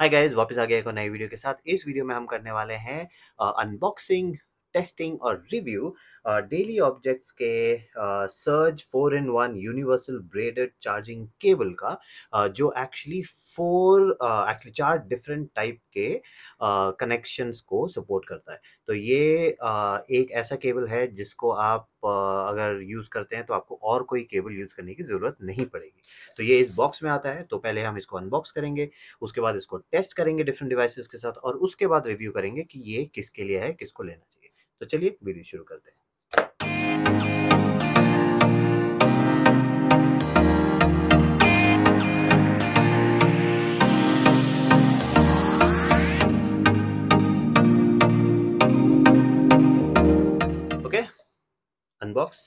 Hi guys वापस आ गए एक नई वीडियो के साथ इस वीडियो में हम करने वाले हैं अनबॉक्सिंग टेस्टिंग और रिव्यू डेली ऑब्जेक्ट्स के Surge four in one universal braided charging cable का uh, जो एक्चुअली फोर एक्चुअली चार डिफरेंट टाइप के कनेक्शंस uh, को सपोर्ट करता है तो ये uh, एक ऐसा केबल है जिसको आप uh, अगर यूज़ करते हैं तो आपको और कोई केबल यूज़ करने की ज़रूरत नहीं पड़ेगी तो ये इस बॉक्स में आता है तो पहले हम इसको अनबॉक्स करेंगे उसके बाद इसको टेस्ट करेंगे डिफरेंट डिवाइसेस के साथ और उसके बाद रिव्यू करेंगे कि ये किसके लिए है किसको लेना चाहिए तो चलिए वीडियो शुरू करते हैं अनबॉक्स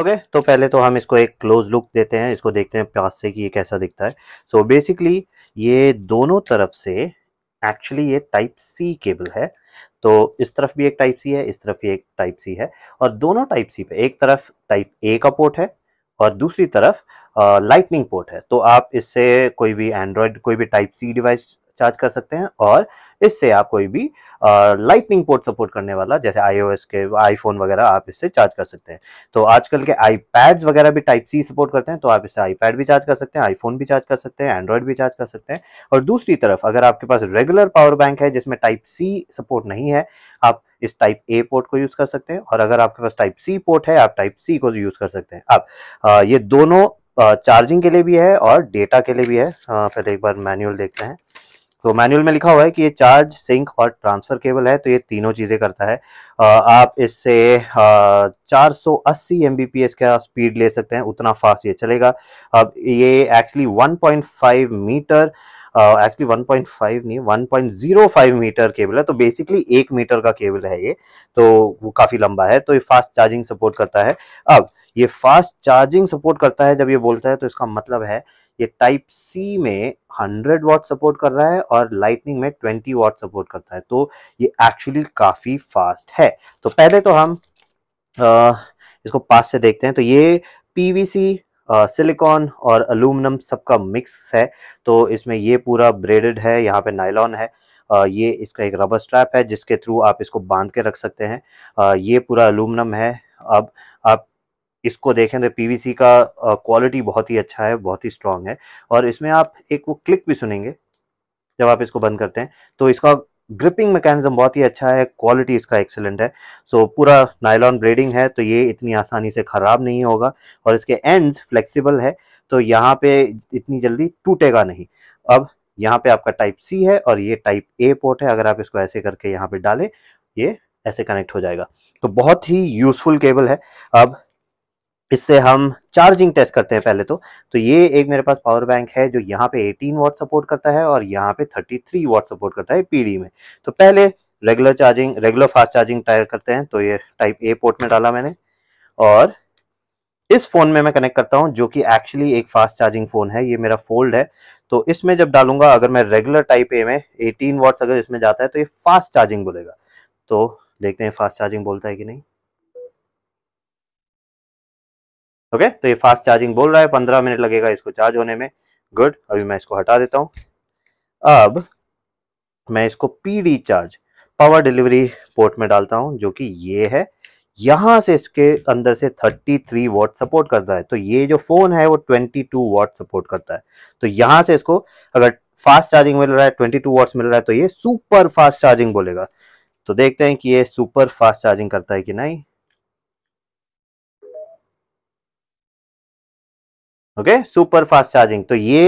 ओके okay, तो पहले तो हम इसको एक क्लोज लुक देते हैं इसको देखते हैं प्यास से कि ये कैसा दिखता है सो so बेसिकली ये दोनों तरफ से एक्चुअली ये टाइप सी केबल है तो इस तरफ भी एक टाइप सी है इस तरफ भी एक टाइप सी है और दोनों टाइप सी पे एक तरफ टाइप ए का पोर्ट है और दूसरी तरफ लाइटनिंग पोर्ट है तो आप इससे कोई भी एंड्रॉयड कोई भी टाइप सी डिवाइस चार्ज कर सकते हैं और इससे आप कोई भी लाइटनिंग पोर्ट सपोर्ट करने वाला जैसे आईओएस के आईफोन वगैरह आप इससे चार्ज कर सकते हैं तो आजकल के आईपैड्स वगैरह भी टाइप सी सपोर्ट करते हैं तो आप इससे आईपैड भी चार्ज कर सकते हैं आईफोन भी चार्ज कर सकते हैं एंड्रॉयड भी चार्ज कर सकते हैं और दूसरी तरफ अगर आपके पास रेगुलर पावर बैंक है जिसमें टाइप सी सपोर्ट नहीं है आप इस टाइप ए पोर्ट को यूज़ कर सकते हैं और अगर आपके पास टाइप सी पोर्ट है आप टाइप सी को यूज़ कर सकते हैं आप ये दोनों चार्जिंग के लिए भी है और डेटा के लिए भी है पहले एक बार मैनुअल देखते हैं तो मैनुअल में लिखा हुआ है कि ये चार्ज सिंक और ट्रांसफर केबल है तो ये तीनों चीज़ें करता है आप इससे 480 सौ का स्पीड ले सकते हैं उतना फास्ट ये चलेगा अब ये एक्चुअली 1.5 मीटर एक्चुअली uh, 1.5 नहीं 1.05 मीटर केबल है तो बेसिकली एक मीटर का केबल है ये तो वो काफ़ी लंबा है तो ये फास्ट चार्जिंग सपोर्ट करता है अब ये फास्ट चार्जिंग सपोर्ट करता है जब ये बोलता है तो इसका मतलब है ये टाइप सी में 100 वॉट सपोर्ट कर रहा है और लाइटनिंग में 20 वॉट सपोर्ट करता है तो ये एक्चुअली काफ़ी फास्ट है तो पहले तो हम आ, इसको पास से देखते हैं तो ये पीवीसी सिलिकॉन और अलूमिनियम सबका मिक्स है तो इसमें ये पूरा ब्रेडेड है यहाँ पे नाइलॉन है आ, ये इसका एक रबर स्ट्रैप है जिसके थ्रू आप इसको बांध के रख सकते हैं आ, ये पूरा अलूमिनियम है अब आप इसको देखें तो पीवीसी का क्वालिटी बहुत ही अच्छा है बहुत ही स्ट्रांग है और इसमें आप एक वो क्लिक भी सुनेंगे जब आप इसको बंद करते हैं तो इसका ग्रिपिंग मैकेनिज्म बहुत ही अच्छा है क्वालिटी इसका एक्सेलेंट है सो so, पूरा नायलॉन ब्रेडिंग है तो ये इतनी आसानी से ख़राब नहीं होगा और इसके एंड्स फ्लेक्सिबल है तो यहाँ पे इतनी जल्दी टूटेगा नहीं अब यहाँ पे आपका टाइप सी है और ये टाइप ए पोर्ट है अगर आप इसको ऐसे करके यहाँ पे डालें ये ऐसे कनेक्ट हो जाएगा तो बहुत ही यूज़फुल केबल है अब इससे हम चार्जिंग टेस्ट करते हैं पहले तो तो ये एक मेरे पास पावर बैंक है जो यहाँ पे 18 वाट सपोर्ट करता है और यहाँ पे 33 वाट सपोर्ट करता है पीडी में तो पहले regular charging regular fast charging try करते हैं तो ये टाइप ए पोर्ट में डाला मैंने और इस फ़ोन में मैं कनेक्ट करता हूँ जो कि एक्चुअली एक फास्ट चार्जिंग फ़ोन है ये मेरा फोल्ड है तो इसमें जब डालूंगा अगर मैं रेगुलर टाइप ए में एटीन वाट्स अगर इसमें जाता है तो ये फास्ट चार्जिंग बोलेगा तो देखते हैं फास्ट चार्जिंग बोलता है कि नहीं ओके तो ये फास्ट चार्जिंग बोल रहा है पंद्रह मिनट लगेगा इसको चार्ज होने में गुड अभी मैं इसको हटा देता हूँ अब मैं इसको P charge power delivery port में डालता हूँ जो कि ये है यहां से इसके अंदर से 33 थ्री वॉट सपोर्ट करता है तो ये जो फ़ोन है वो 22 टू वॉट सपोर्ट करता है तो यहां से इसको अगर फास्ट चार्जिंग मिल रहा है 22 टू वॉट मिल रहा है तो ये सुपर फास्ट चार्जिंग बोलेगा तो देखते हैं कि ये सुपर फास्ट चार्जिंग करता है कि नहीं ओके सुपर फास्ट चार्जिंग तो ये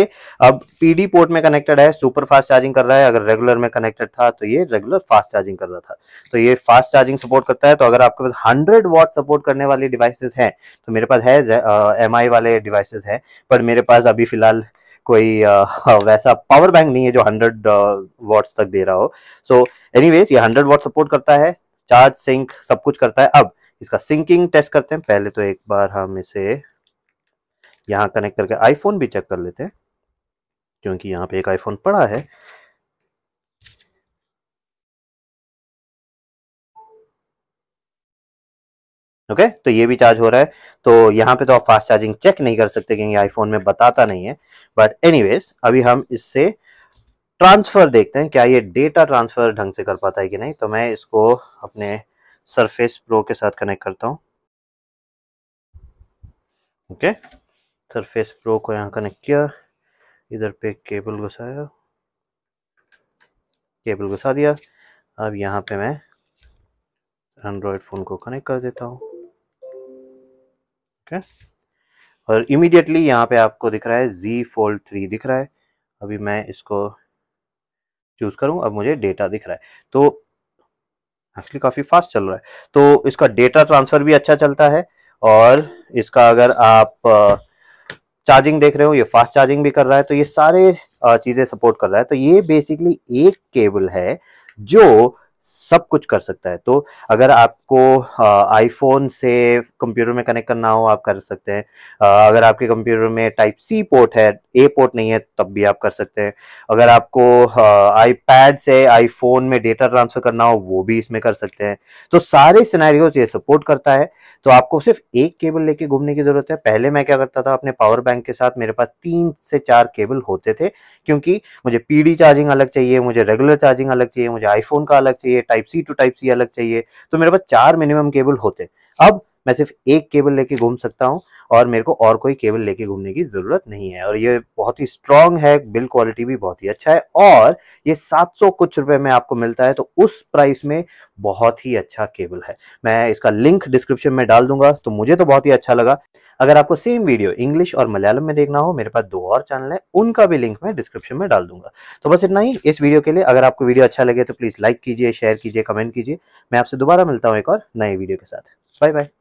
अब पीडी पोर्ट में कनेक्टेड है सुपर फास्ट चार्जिंग कर रहा है अगर रेगुलर में कनेक्टेड था तो ये रेगुलर फास्ट चार्जिंग कर रहा था तो ये फास्ट चार्जिंग सपोर्ट करता है तो अगर आपके पास 100 वॉट सपोर्ट करने वाले डिवाइसेस हैं तो मेरे पास है एम uh, वाले डिवाइसेज है पर मेरे पास अभी फिलहाल कोई uh, वैसा पावर बैंक नहीं है जो हंड्रेड वॉट्स तक दे रहा हो सो एनी ये हंड्रेड वॉट सपोर्ट करता है चार्ज सिंक सब कुछ करता है अब इसका सिंकिंग टेस्ट करते हैं पहले तो एक बार हम इसे यहाँ कनेक्ट करके आईफोन भी चेक कर लेते हैं क्योंकि यहाँ पे एक आईफोन पड़ा है ओके okay? तो ये भी चार्ज हो रहा है तो यहाँ पे तो आप फास्ट चार्जिंग चेक नहीं कर सकते क्योंकि आईफोन में बताता नहीं है बट एनीवेज अभी हम इससे ट्रांसफ़र देखते हैं क्या ये डेटा ट्रांसफ़र ढंग से कर पाता है कि नहीं तो मैं इसको अपने सरफेस प्रो के साथ कनेक्ट करता हूँ ओके okay? सरफेस प्रो को यहाँ कनेक्ट किया इधर पे केबल घुसाया केबल घुसा दिया अब यहाँ पे मैं एंड्रॉयड फ़ोन को कनेक्ट कर देता हूँ ओके और इमीडिएटली यहाँ पे आपको दिख रहा है Z Fold 3 दिख रहा है अभी मैं इसको चूज़ करूँ अब मुझे डेटा दिख रहा है तो एक्चुअली काफ़ी फास्ट चल रहा है तो इसका डेटा ट्रांसफ़र भी अच्छा चलता है और इसका अगर आप चार्जिंग देख रहे हो ये फास्ट चार्जिंग भी कर रहा है तो ये सारे चीज़ें सपोर्ट कर रहा है तो ये बेसिकली एक केबल है जो सब कुछ कर सकता है तो अगर आपको आईफोन से कंप्यूटर में कनेक्ट करना हो आप कर सकते हैं अगर आपके कंप्यूटर में टाइप सी पोर्ट है ए पोर्ट नहीं है तब भी आप कर सकते हैं अगर आपको आईपैड से आईफोन में डेटा ट्रांसफर करना हो वो भी इसमें कर सकते हैं तो सारे सिनेरियोज ये सपोर्ट करता है तो आपको सिर्फ एक केबल लेके घूमने की जरूरत है पहले मैं क्या करता था अपने पावर बैंक के साथ मेरे पास तीन से चार केबल होते थे क्योंकि मुझे पीडी चार्जिंग अलग चाहिए मुझे रेगुलर चार्जिंग अलग चाहिए मुझे आईफोन का अलग चाहिए चाहिए type C to type C अलग चाहिए तो मेरे पास चार मिनिमम केबल होते अब मैं सिर्फ एक केबल लेके घूम सकता हूँ और मेरे को और कोई केबल लेके घूमने की ज़रूरत नहीं है और ये बहुत ही स्ट्रांग है बिल्ड क्वालिटी भी बहुत ही अच्छा है और ये 700 कुछ रुपए में आपको मिलता है तो उस प्राइस में बहुत ही अच्छा केबल है मैं इसका लिंक डिस्क्रिप्शन में डाल दूंगा तो मुझे तो बहुत ही अच्छा लगा अगर आपको सेम वीडियो इंग्लिश और मलयालम में देखना हो मेरे पास दो और चैनल है उनका भी लिंक मैं डिस्क्रिप्शन में डाल दूंगा तो बस इतना ही इस वीडियो के लिए अगर आपको वीडियो अच्छा लगे तो प्लीज़ लाइक कीजिए शेयर कीजिए कमेंट कीजिए मैं आपसे दोबारा मिलता हूँ एक और नए वीडियो के साथ बाय बाय